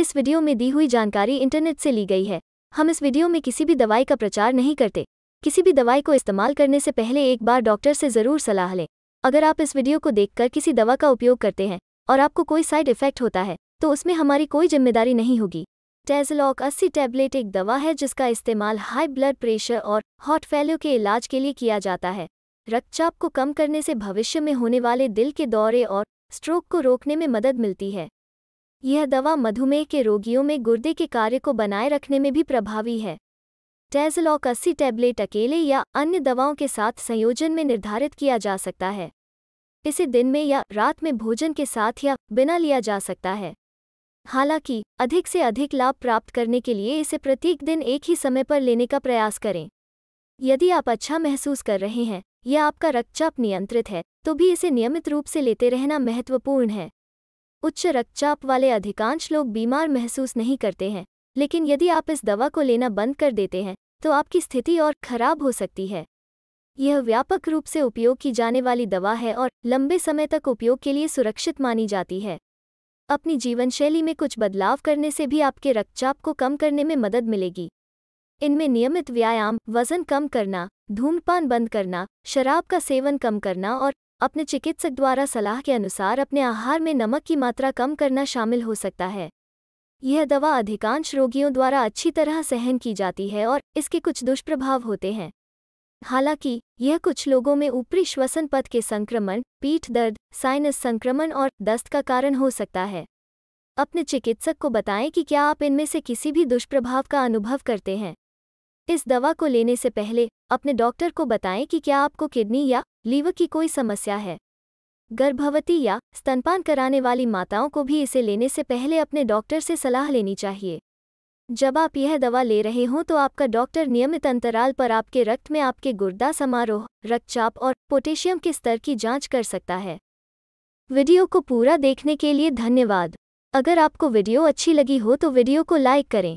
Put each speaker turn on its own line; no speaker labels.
इस वीडियो में दी हुई जानकारी इंटरनेट से ली गई है हम इस वीडियो में किसी भी दवाई का प्रचार नहीं करते किसी भी दवाई को इस्तेमाल करने से पहले एक बार डॉक्टर से ज़रूर सलाह लें अगर आप इस वीडियो को देखकर किसी दवा का उपयोग करते हैं और आपको कोई साइड इफेक्ट होता है तो उसमें हमारी कोई जिम्मेदारी नहीं होगी टेजलॉक 80 टैबलेट एक दवा है जिसका इस्तेमाल हाई ब्लड प्रेशर और हॉट फेल्यू के इलाज के लिए किया जाता है रक्तचाप को कम करने से भविष्य में होने वाले दिल के दौरे और स्ट्रोक को रोकने में मदद मिलती है यह दवा मधुमेह के रोगियों में गुर्दे के कार्य को बनाए रखने में भी प्रभावी है टैजलॉक अस्सी टैबलेट अकेले या अन्य दवाओं के साथ संयोजन में निर्धारित किया जा सकता है इसे दिन में या रात में भोजन के साथ या बिना लिया जा सकता है हालांकि अधिक से अधिक लाभ प्राप्त करने के लिए इसे प्रत्येक दिन एक ही समय पर लेने का प्रयास करें यदि आप अच्छा महसूस कर रहे हैं या आपका रक्तचाप नियंत्रित है तो भी इसे नियमित रूप से लेते रहना महत्वपूर्ण है उच्च रक्तचाप वाले अधिकांश लोग बीमार महसूस नहीं करते हैं लेकिन यदि आप इस दवा को लेना बंद कर देते हैं तो आपकी स्थिति और खराब हो सकती है यह व्यापक रूप से उपयोग की जाने वाली दवा है और लंबे समय तक उपयोग के लिए सुरक्षित मानी जाती है अपनी जीवनशैली में कुछ बदलाव करने से भी आपके रक्तचाप को कम करने में मदद मिलेगी इनमें नियमित व्यायाम वजन कम करना धूम्रपान बंद करना शराब का सेवन कम करना और अपने चिकित्सक द्वारा सलाह के अनुसार अपने आहार में नमक की मात्रा कम करना शामिल हो सकता है यह दवा अधिकांश रोगियों द्वारा अच्छी तरह सहन की जाती है और इसके कुछ दुष्प्रभाव होते हैं हालांकि यह कुछ लोगों में ऊपरी श्वसन पथ के संक्रमण पीठ दर्द साइनस संक्रमण और दस्त का कारण हो सकता है अपने चिकित्सक को बताएं कि क्या आप इनमें से किसी भी दुष्प्रभाव का अनुभव करते हैं इस दवा को लेने से पहले अपने डॉक्टर को बताएं कि क्या आपको किडनी या लीवर की कोई समस्या है गर्भवती या स्तनपान कराने वाली माताओं को भी इसे लेने से पहले अपने डॉक्टर से सलाह लेनी चाहिए जब आप यह दवा ले रहे हों तो आपका डॉक्टर नियमित अंतराल पर आपके रक्त में आपके गुर्दा समारोह रक्तचाप और पोटेशियम के स्तर की जांच कर सकता है वीडियो को पूरा देखने के लिए धन्यवाद अगर आपको वीडियो अच्छी लगी हो तो वीडियो को लाइक करें